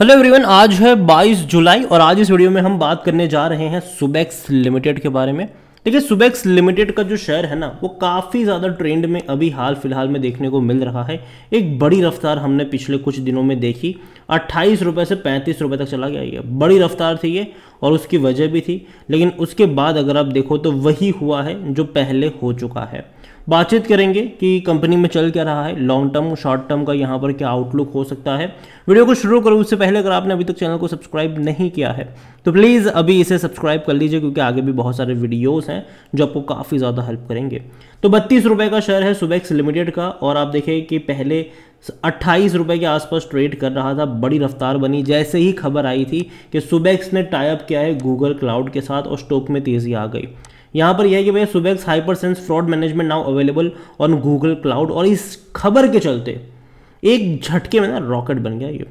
hello everyone आज है 22 जुलाई और आज इस वीडियो में हम बात करने जा रहे हैं सुबेक्स लिमिटेड के बारे में देखिए सुबेक्स लिमिटेड का जो शेयर है ना वो काफ़ी ज़्यादा ट्रेंड में अभी हाल फिलहाल में देखने को मिल रहा है एक बड़ी रफ्तार हमने पिछले कुछ दिनों में देखी अट्ठाईस रुपये से पैंतीस रुपये तक चला गया ये बड़ी रफ्तार थी ये और उसकी वजह भी थी लेकिन उसके बाद अगर आप देखो तो वही हुआ है जो पहले हो चुका है बातचीत करेंगे कि कंपनी में चल क्या रहा है लॉन्ग टर्म शॉर्ट टर्म का यहाँ पर क्या आउटलुक हो सकता है वीडियो को शुरू करूँ उससे पहले अगर आपने अभी तक चैनल को सब्सक्राइब नहीं किया है तो प्लीज़ अभी इसे सब्सक्राइब कर लीजिए क्योंकि आगे भी बहुत सारे वीडियोस हैं जो आपको काफ़ी ज़्यादा हेल्प करेंगे तो बत्तीस रुपये का शेयर है सुबैक्स लिमिटेड का और आप देखें कि पहले अट्ठाईस रुपये के आसपास ट्रेड कर रहा था बड़ी रफ्तार बनी जैसे ही खबर आई थी कि सुबैक्स ने टाइप किया है गूगल क्लाउड के साथ और स्टॉक में तेज़ी आ गई यहाँ पर यह है कि भैया Subex hyper sense fraud management now available on Google cloud और इस खबर के चलते एक झटके में ना रॉकेट बन गया ये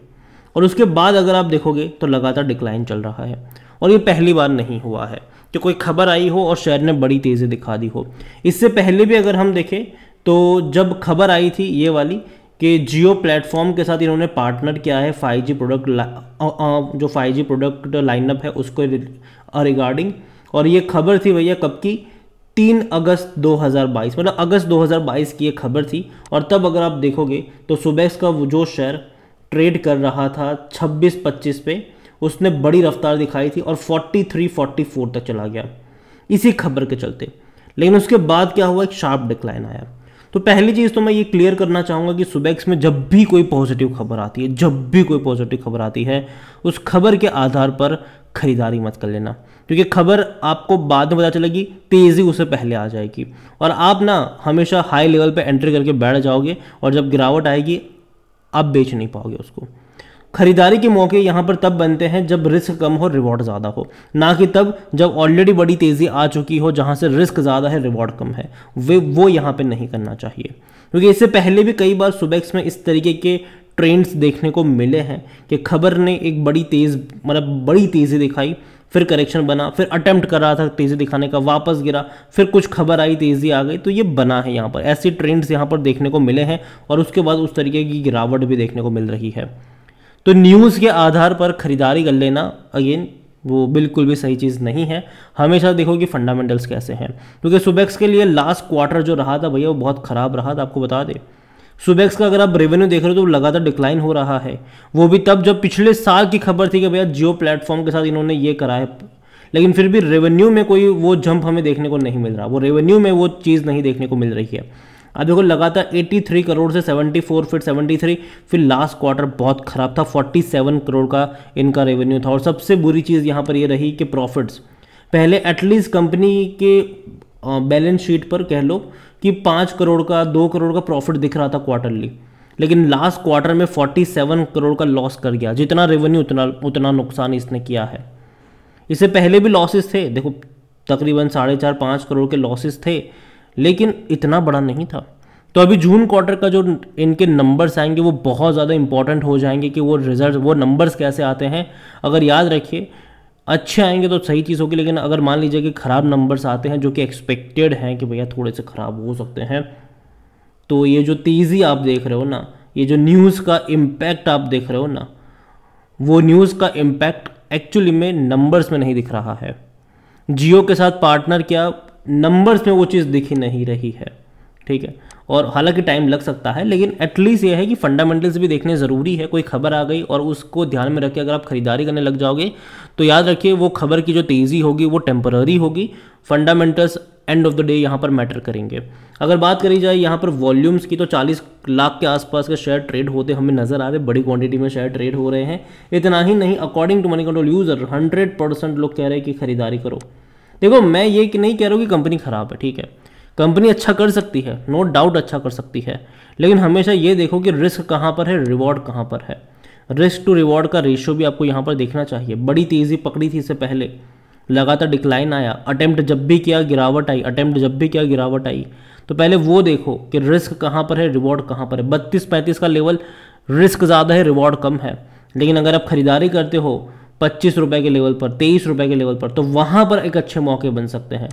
और उसके बाद अगर आप देखोगे तो लगातार डिक्लाइन चल रहा है और ये पहली बार नहीं हुआ है कि कोई खबर आई हो और शेयर ने बड़ी तेज़ी दिखा दी हो इससे पहले भी अगर हम देखें तो जब खबर आई थी ये वाली कि जियो प्लेटफॉर्म के साथ इन्होंने पार्टनर किया है फाइव जी प्रोडक्ट जो फाइव जी प्रोडक्ट लाइनअप है उसको रिगार्डिंग और ये खबर थी भैया कब की तीन अगस्त 2022 मतलब अगस्त 2022 की ये खबर थी और तब अगर आप देखोगे तो सुबैक्स का जो शेयर ट्रेड कर रहा था 26-25 पे उसने बड़ी रफ्तार दिखाई थी और 43-44 तक चला गया इसी खबर के चलते लेकिन उसके बाद क्या हुआ एक शार्प डिक्लाइन आया तो पहली चीज़ तो मैं ये क्लियर करना चाहूँगा कि सुबैक्स में जब भी कोई पॉजिटिव खबर आती है जब भी कोई पॉजिटिव खबर आती है उस खबर के आधार पर खरीदारी मत कर लेना क्योंकि खबर आपको बाद में पता चलेगी तेज़ी उससे पहले आ जाएगी और आप ना हमेशा हाई लेवल पर एंट्री करके बैठ जाओगे और जब गिरावट आएगी आप बेच नहीं पाओगे उसको खरीदारी के मौके यहाँ पर तब बनते हैं जब रिस्क कम हो रिवॉर्ड ज़्यादा हो ना कि तब जब ऑलरेडी बड़ी तेज़ी आ चुकी हो जहाँ से रिस्क ज़्यादा है रिवॉर्ड कम है वे वो यहाँ पर नहीं करना चाहिए क्योंकि इससे पहले भी कई बार सुबैक्स में इस तरीके के ट्रेंड्स देखने को मिले हैं कि खबर ने एक बड़ी तेज़ मतलब बड़ी तेज़ी दिखाई फिर करेक्शन बना फिर अटेम्प्ट कर रहा था तेज़ी दिखाने का वापस गिरा फिर कुछ खबर आई तेज़ी आ गई तो ये बना है यहाँ पर ऐसी ट्रेंड्स यहाँ पर देखने को मिले हैं और उसके बाद उस तरीके की गिरावट भी देखने को मिल रही है तो न्यूज़ के आधार पर खरीदारी कर लेना अगेन वो बिल्कुल भी सही चीज़ नहीं है हमेशा देखो कि फंडामेंटल्स कैसे हैं क्योंकि तो सुबेक्स के लिए लास्ट क्वार्टर जो रहा था भैया वो बहुत ख़राब रहा था आपको बता दें सुबेक्स का अगर आप रेवेन्यू देख रहे हो तो लगातार डिक्लाइन हो रहा है वो भी तब जब पिछले साल की खबर थी कि भैया जियो प्लेटफॉर्म के साथ इन्होंने ये करा है लेकिन फिर भी रेवेन्यू में कोई वो जंप हमें देखने को नहीं मिल रहा वो रेवेन्यू में वो चीज़ नहीं देखने को मिल रही है अब देखो लगातार 83 करोड़ से 74 फिर 73 फिर लास्ट क्वार्टर बहुत ख़राब था 47 करोड़ का इनका रेवेन्यू था और सबसे बुरी चीज़ यहाँ पर ये यह रही कि प्रॉफिट्स पहले एटलीस्ट कंपनी के बैलेंस शीट पर कह लो कि पाँच करोड़ का दो करोड़ का प्रॉफिट दिख रहा था क्वार्टरली लेकिन लास्ट क्वार्टर में 47 करोड़ का लॉस कर गया जितना रेवेन्यू उतना उतना नुकसान इसने किया है इससे पहले भी लॉसेस थे देखो तकरीबन साढ़े चार पाँच करोड़ के लॉसेस थे लेकिन इतना बड़ा नहीं था तो अभी जून क्वार्टर का जो इनके नंबर्स आएंगे वो बहुत ज़्यादा इंपॉर्टेंट हो जाएंगे कि वो रिजल्ट वो नंबर्स कैसे आते हैं अगर याद रखिए अच्छे आएंगे तो सही चीज़ होगी लेकिन अगर मान लीजिए कि ख़राब नंबर्स आते हैं जो कि एक्सपेक्टेड हैं कि भैया थोड़े से ख़राब हो सकते हैं तो ये जो तेज़ी आप देख रहे हो ना ये जो न्यूज़ का इम्पैक्ट आप देख रहे हो ना वो न्यूज़ का इम्पैक्ट एक्चुअली में नंबर्स में नहीं दिख रहा है जियो के साथ पार्टनर क्या नंबर्स में वो चीज़ दिखी नहीं रही है ठीक है और हालांकि टाइम लग सकता है लेकिन एटलीस्ट ये है कि फंडामेंटल्स भी देखने ज़रूरी है कोई खबर आ गई और उसको ध्यान में रखिए अगर आप खरीदारी करने लग जाओगे तो याद रखिए वो खबर की जो तेज़ी होगी वो टेम्पररी होगी fundamentals end of the day यहाँ पर मैटर करेंगे अगर बात करी जाए यहाँ पर वॉल्यूम्स की तो 40 लाख के आसपास के शेयर ट्रेड होते हमें नज़र आ रहे बड़ी क्वांटिटी में शेयर ट्रेड हो रहे हैं इतना ही नहीं according to Moneycontrol user 100 percent लोग कह रहे हैं कि खरीदारी करो देखो मैं ये कि नहीं कह रहा हूँ कि कंपनी ख़राब है ठीक है कंपनी अच्छा कर सकती है नो no डाउट अच्छा कर सकती है लेकिन हमेशा ये देखो कि रिस्क कहाँ पर है रिवॉर्ड कहाँ पर है रिस्क टू रिवॉर्ड का रेशियो भी आपको यहाँ पर देखना चाहिए बड़ी तेज़ी पकड़ी थी इससे पहले लगातार डिक्लाइन आया अटैम्प्ट जब भी किया गिरावट आई अटैम्प्ट जब भी किया गिरावट आई तो पहले वो देखो कि रिस्क कहाँ पर है रिवॉर्ड कहाँ पर है बत्तीस पैंतीस का लेवल रिस्क ज़्यादा है रिवॉर्ड कम है लेकिन अगर आप खरीदारी करते हो पच्चीस रुपए के लेवल पर तेईस रुपए के लेवल पर तो वहाँ पर एक अच्छे मौके बन सकते हैं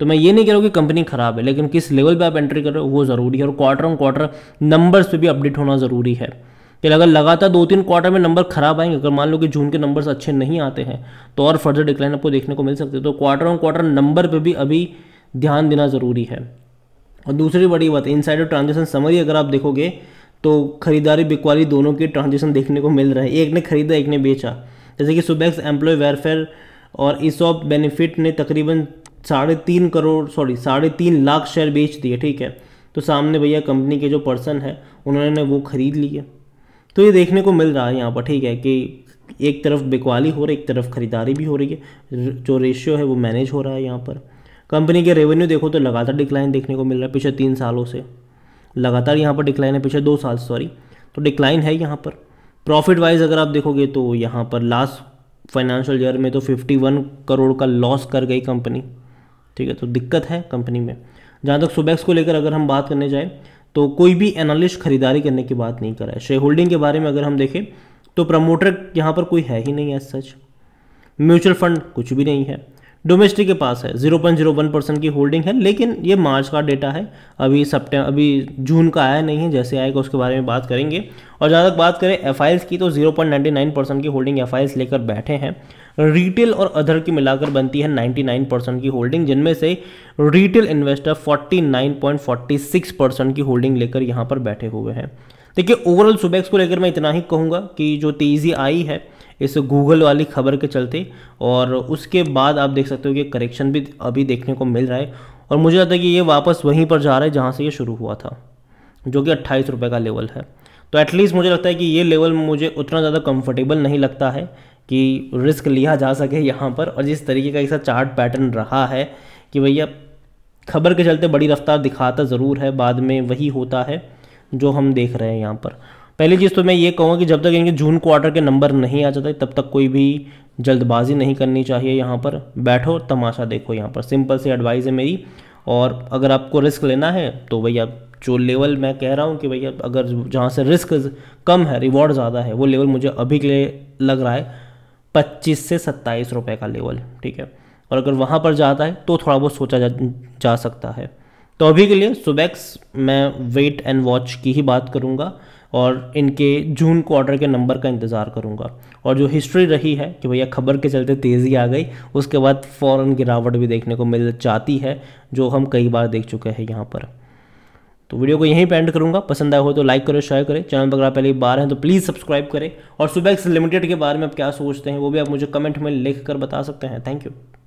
तो मैं ये नहीं कह रहा हूँ कि कंपनी ख़राब है लेकिन किस लेवल पे आप एंट्री कर रहे हो वो ज़रूरी है और क्वार्टर ऑन क्वार्टर नंबर्स पे भी अपडेट होना ज़रूरी है कि अगर लगातार दो तीन क्वार्टर में नंबर खराब आएंगे अगर मान लो कि जून के नंबर्स अच्छे नहीं आते हैं तो और फर्दर डिक्लाइन आपको देखने को मिल सकते हैं तो क्वार्टर ऑन क्वार्टर नंबर पर भी अभी ध्यान देना ज़रूरी है और दूसरी बड़ी बात इन साइड ट्रांजेक्शन समरी अगर आप देखोगे तो खरीदारी बिकवाली दोनों के ट्रांजेक्शन देखने को मिल रहा है एक ने खरीदा एक ने बेचा जैसे कि सुबैक्स एम्प्लॉय वेलफेयर और इसॉप बेनिफिट ने तकरीबन साढ़े तीन करोड़ सॉरी साढ़े तीन लाख शेयर बेच दिए ठीक है तो सामने भैया कंपनी के जो पर्सन है उन्होंने वो खरीद लिए तो ये देखने को मिल रहा है यहाँ पर ठीक है कि एक तरफ बिकवाली हो रही है एक तरफ खरीदारी भी हो रही है जो रेशियो है वो मैनेज हो रहा है यहाँ पर कंपनी के रेवेन्यू देखो तो लगातार डिक्लाइन देखने को मिल रहा है पिछले तीन सालों से लगातार यहाँ पर डिक्लाइन है पिछले दो साल सॉरी तो डिक्लाइन है यहाँ पर प्रॉफिट वाइज अगर आप देखोगे तो यहाँ पर लास्ट फाइनेंशियल ईयर में तो 51 करोड़ का लॉस कर गई कंपनी ठीक है तो दिक्कत है कंपनी में जहाँ तक सुबैक्स को लेकर अगर हम बात करने जाएँ तो कोई भी एनालिस्ट खरीदारी करने की बात नहीं कर रहा है शेयर होल्डिंग के बारे में अगर हम देखें तो प्रमोटर यहाँ पर कोई है ही नहीं है सच म्यूचुअल फंड कुछ भी नहीं है डोमेस्टिक के पास है 0.01 परसेंट की होल्डिंग है लेकिन ये मार्च का डेटा है अभी सप्टेम्बर अभी जून का आया नहीं है जैसे आएगा उसके बारे में बात करेंगे और जहाँ तक बात करें एफ की तो 0.99 परसेंट की होल्डिंग एफ लेकर बैठे हैं रिटेल और अदर की मिलाकर बनती है 99 परसेंट की होल्डिंग जिनमें से रिटेल इन्वेस्टर फोर्टी परसेंट की होल्डिंग लेकर यहाँ पर बैठे हुए हैं देखिए ओवरऑल सुबैक्स को लेकर मैं इतना ही कहूँगा कि जो तेज़ी आई है इस गूगल वाली खबर के चलते और उसके बाद आप देख सकते हो कि करेक्शन भी अभी देखने को मिल रहा है और मुझे लगता है कि ये वापस वहीं पर जा रहा है जहाँ से ये शुरू हुआ था जो कि अट्ठाईस रुपये का लेवल है तो एटलीस्ट मुझे लगता है कि ये लेवल मुझे उतना ज़्यादा कंफर्टेबल नहीं लगता है कि रिस्क लिया जा सके यहाँ पर और जिस तरीके का ऐसा चार्ट पैटर्न रहा है कि भैया खबर के चलते बड़ी रफ्तार दिखाता ज़रूर है बाद में वही होता है जो हम देख रहे हैं यहाँ पर पहली चीज़ तो मैं ये कहूँगा कि जब तक इनके जून क्वार्टर के नंबर नहीं आ जाते तब तक कोई भी जल्दबाजी नहीं करनी चाहिए यहाँ पर बैठो तमाशा देखो यहाँ पर सिंपल सी एडवाइस है मेरी और अगर आपको रिस्क लेना है तो भैया जो लेवल मैं कह रहा हूँ कि भैया अगर जहाँ से रिस्क कम है रिवॉर्ड ज़्यादा है वो लेवल मुझे अभी के लिए लग रहा है पच्चीस से सत्ताईस रुपये का लेवल ठीक है और अगर वहाँ पर जाता है तो थोड़ा बहुत सोचा जा, जा सकता है तो अभी के लिए सुबैक्स मैं वेट एंड वॉच की ही बात करूँगा और इनके जून क्वार्टर के नंबर का इंतज़ार करूंगा और जो हिस्ट्री रही है कि भैया खबर के चलते तेज़ी आ गई उसके बाद फ़ौर गिरावट भी देखने को मिल जाती है जो हम कई बार देख चुके हैं यहाँ पर तो वीडियो को यहीं पेंड एंड करूँगा पसंद आया हो तो लाइक करें शेयर करें चैनल पर अगर आप पहली बार हैं तो प्लीज़ सब्सक्राइब करें और सुबह लिमिटेड के बारे में आप क्या सोचते हैं वो भी आप मुझे कमेंट में लिख कर बता सकते हैं थैंक यू